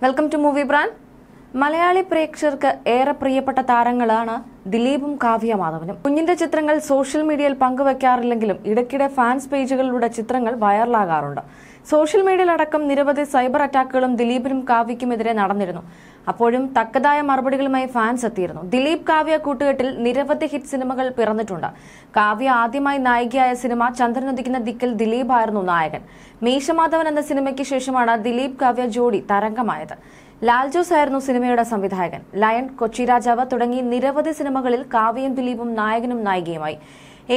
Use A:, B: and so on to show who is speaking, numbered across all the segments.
A: welcome to movie brand Malayali പ്രേക്ഷകർക്ക് ഏറെ പ്രിയപ്പെട്ട താരങ്ങളാണ് ദിലീപും കാവ്യ മാധവനും കുഞ്ഞിന്റെ ചിത്രങ്ങൾ സോഷ്യൽ മീഡിയയിൽ പങ്കുവെക്കാറില്ലെങ്കിലും ഇടയ്ക്കിടെ ഫാൻസ് പേജുകളിലൂടെ ചിത്രങ്ങൾ വൈറലാകാറുണ്ട് സോഷ്യൽ മീഡിയയിലടക്കം നിരവധി സൈബർ അറ്റാക്കുകളും ദിലീപിനും കാവ്യയ്ക്കുമെതിരെ നടന്നിരുന്നു അപ്പോഴും തക്കതായ മറുപടികളുമായി ഫാൻസ് എത്തിയിരുന്നു ദിലീപ് കാവ്യ കൂട്ടുകെട്ടിൽ നിരവധി ഹിറ്റ് സിനിമകൾ പിറന്നിട്ടുണ്ട് കാവ്യ ആദ്യമായി നായികയായ സിനിമ ചന്ദ്രനൊതിക്കുന്ന ദിക്കിൽ ദിലീപ് ആയിരുന്നു നായകൻ മീശമാധവൻ എന്ന സിനിമയ്ക്ക് ശേഷമാണ് ദിലീപ് കാവ്യ ജോഡി തരംഗമായത് ലാൽ ജോസ് ആയിരുന്നു സിനിമയുടെ സംവിധായകൻ ലയൺ കൊച്ചി രാജാവ് തുടങ്ങി നിരവധി സിനിമകളിൽ കാവ്യയും ദിലീപും നായകനും നായികയുമായി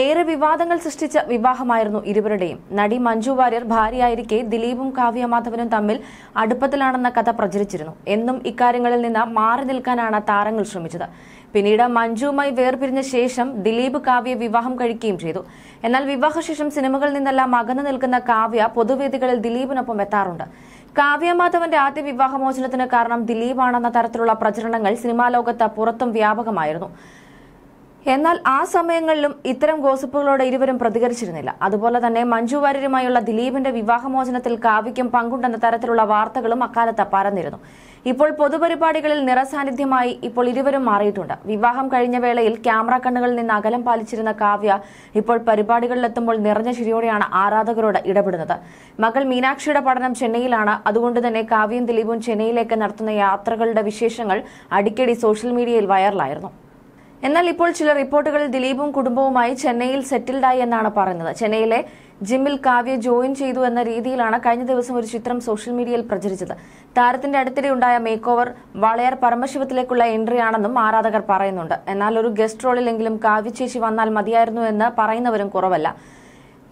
A: ഏറെ വിവാദങ്ങൾ സൃഷ്ടിച്ച വിവാഹമായിരുന്നു ഇരുവരുടെയും നടി മഞ്ജു വാര്യർ ഭാര്യയായിരിക്കെ ദിലീപും കാവ്യ മാധവനും തമ്മിൽ അടുപ്പത്തിലാണെന്ന കഥ പ്രചരിച്ചിരുന്നു എന്നും ഇക്കാര്യങ്ങളിൽ നിന്ന് മാറി നിൽക്കാനാണ് താരങ്ങൾ ശ്രമിച്ചത് പിന്നീട് മഞ്ജുവുമായി വേർപിരിഞ്ഞ ശേഷം ദിലീപ് കാവ്യ വിവാഹം കഴിക്കുകയും ചെയ്തു എന്നാൽ വിവാഹശേഷം സിനിമകളിൽ നിന്നെല്ലാം അകന്നു നിൽക്കുന്ന കാവ്യ പൊതുവേദികളിൽ ദിലീപിനൊപ്പം എത്താറുണ്ട് കാവ്യ മാധവന്റെ ആദ്യ വിവാഹമോചനത്തിന് കാരണം ദിലീപാണെന്ന തരത്തിലുള്ള പ്രചരണങ്ങൾ സിനിമാ ലോകത്ത് പുറത്തും വ്യാപകമായിരുന്നു എന്നാൽ ആ സമയങ്ങളിലും ഇത്തരം ഗോസിപ്പുകളോട് ഇരുവരും പ്രതികരിച്ചിരുന്നില്ല അതുപോലെ തന്നെ മഞ്ജു വാര്യരുമായുള്ള ദിലീപിന്റെ വിവാഹമോചനത്തിൽ കാവ്യയ്ക്കും പങ്കുണ്ടെന്ന തരത്തിലുള്ള വാർത്തകളും അക്കാലത്ത് പരന്നിരുന്നു ഇപ്പോൾ പൊതുപരിപാടികളിൽ നിറസാന്നിധ്യമായി ഇപ്പോൾ ഇരുവരും മാറിയിട്ടുണ്ട് വിവാഹം കഴിഞ്ഞ വേളയിൽ ക്യാമറ കണ്ണുകളിൽ നിന്ന് അകലം പാലിച്ചിരുന്ന കാവ്യ ഇപ്പോൾ പരിപാടികളിലെത്തുമ്പോൾ നിറഞ്ഞ ചിരിയോടെയാണ് ആരാധകരോട് ഇടപെടുന്നത് മകൾ മീനാക്ഷിയുടെ പഠനം ചെന്നൈയിലാണ് അതുകൊണ്ട് തന്നെ കാവ്യയും ദിലീപും ചെന്നൈയിലേക്ക് നടത്തുന്ന യാത്രകളുടെ വിശേഷങ്ങൾ അടിക്കടി സോഷ്യൽ മീഡിയയിൽ വൈറലായിരുന്നു എന്നാൽ ഇപ്പോൾ ചില റിപ്പോർട്ടുകളിൽ ദിലീപും കുടുംബവുമായി ചെന്നൈയിൽ സെറ്റിൽഡായി എന്നാണ് പറയുന്നത് ചെന്നൈയിലെ ജിമ്മിൽ കാവ്യ ജോയിൻ ചെയ്തു എന്ന രീതിയിലാണ് കഴിഞ്ഞ ദിവസം ഒരു ചിത്രം സോഷ്യൽ മീഡിയയിൽ പ്രചരിച്ചത് താരത്തിന്റെ അടുത്തിടെ ഉണ്ടായ മേക്ക് ഓവർ വളയാർ പരമശിവത്തിലേക്കുള്ള എൻട്രിയാണെന്നും ആരാധകർ പറയുന്നുണ്ട് എന്നാൽ ഒരു ഗസ്റ്റ് റോളിലെങ്കിലും കാവ്യ ചേച്ചി വന്നാൽ മതിയായിരുന്നു എന്ന് പറയുന്നവരും കുറവല്ല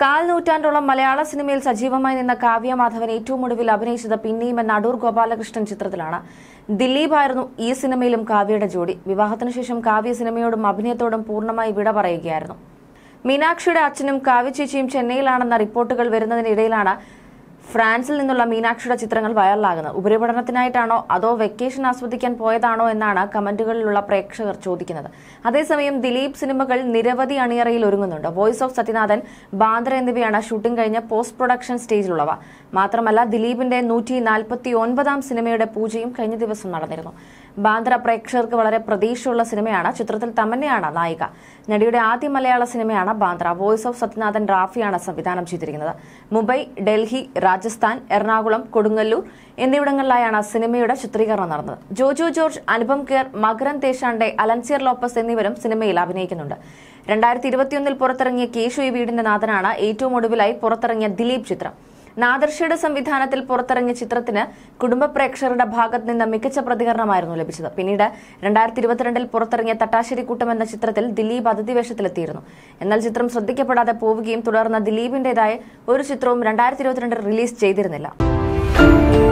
A: കാൽ നൂറ്റാണ്ടോളം മലയാള സിനിമയിൽ സജീവമായി നിന്ന കാവ്യ മാധവൻ ഏറ്റവും ഒടുവിൽ അഭിനയിച്ചത് പിന്നെയും എന്ന അടൂർ ഗോപാലകൃഷ്ണൻ ചിത്രത്തിലാണ് ആയിരുന്നു ഈ സിനിമയിലും കാവ്യയുടെ ജോഡി വിവാഹത്തിനു ശേഷം കാവ്യ സിനിമയോടും അഭിനയത്തോടും പൂർണ്ണമായി വിട പറയുകയായിരുന്നു മീനാക്ഷിയുടെ അച്ഛനും കാവ്യ ചേച്ചിയും ചെന്നൈയിലാണെന്ന റിപ്പോർട്ടുകൾ വരുന്നതിനിടയിലാണ് ഫ്രാൻസിൽ നിന്നുള്ള മീനാക്ഷിയുടെ ചിത്രങ്ങൾ വൈറലാകുന്നത് ഉപരിപഠനത്തിനായിട്ടാണോ അതോ വെക്കേഷൻ ആസ്വദിക്കാൻ പോയതാണോ എന്നാണ് കമന്റുകളിലുള്ള പ്രേക്ഷകർ ചോദിക്കുന്നത് അതേസമയം ദിലീപ് സിനിമകൾ നിരവധി അണിയറയിൽ ഒരുങ്ങുന്നുണ്ട് വോയിസ് ഓഫ് സത്യനാഥൻ ബാന്ദ്ര എന്നിവയാണ് ഷൂട്ടിംഗ് കഴിഞ്ഞ പോസ്റ്റ് പ്രൊഡക്ഷൻ സ്റ്റേജിലുള്ളവ മാത്രമല്ല ദിലീപിന്റെ നൂറ്റി നാൽപ്പത്തി ഒൻപതാം സിനിമയുടെ പൂജയും കഴിഞ്ഞ ദിവസം നടന്നിരുന്നു ബാന്ദ്ര പ്രേക്ഷകർക്ക് വളരെ പ്രതീക്ഷയുള്ള സിനിമയാണ് ചിത്രത്തിൽ തമന്നയാണ് നായിക നടിയുടെ ആദ്യ മലയാള സിനിമയാണ് ബാന്ദ്ര വോയിസ് ഓഫ് സത്യനാഥൻ റാഫിയാണ് സംവിധാനം ചെയ്തിരിക്കുന്നത് മുംബൈ ഡൽഹി രാജസ്ഥാൻ എറണാകുളം കൊടുങ്ങല്ലൂർ എന്നിവിടങ്ങളിലായാണ് സിനിമയുടെ ചിത്രീകരണം നടന്നത് ജോജു ജോർജ് അനുപം കെയർ മകരൻ തേശാണ്ടെ അലൻസിയർ ലോപ്പസ് എന്നിവരും സിനിമയിൽ അഭിനയിക്കുന്നുണ്ട് രണ്ടായിരത്തി ഇരുപത്തിയൊന്നിൽ പുറത്തിറങ്ങിയ കേശു ഈ വീടിന്റെ നാഥനാണ് ഏറ്റവും ഒടുവിലായി പുറത്തിറങ്ങിയ ദിലീപ് ചിത്രം നാദർഷയുടെ സംവിധാനത്തിൽ പുറത്തിറങ്ങിയ ചിത്രത്തിന് കുടുംബ പ്രേക്ഷകരുടെ ഭാഗത്ത് നിന്ന് മികച്ച പ്രതികരണമായിരുന്നു ലഭിച്ചത് പിന്നീട് രണ്ടായിരത്തി ഇരുപത്തിരണ്ടിൽ പുറത്തിറങ്ങിയ തട്ടാശ്ശേരി കൂട്ടം എന്ന ചിത്രത്തിൽ ദിലീപ് അതിഥി വേഷത്തിലെത്തിയിരുന്നു എന്നാൽ ചിത്രം ശ്രദ്ധിക്കപ്പെടാതെ പോവുകയും തുടർന്ന് ദിലീപിന്റേതായ ഒരു ചിത്രവും രണ്ടായിരത്തി ഇരുപത്തിരണ്ടിൽ റിലീസ് ചെയ്തിരുന്നില്ല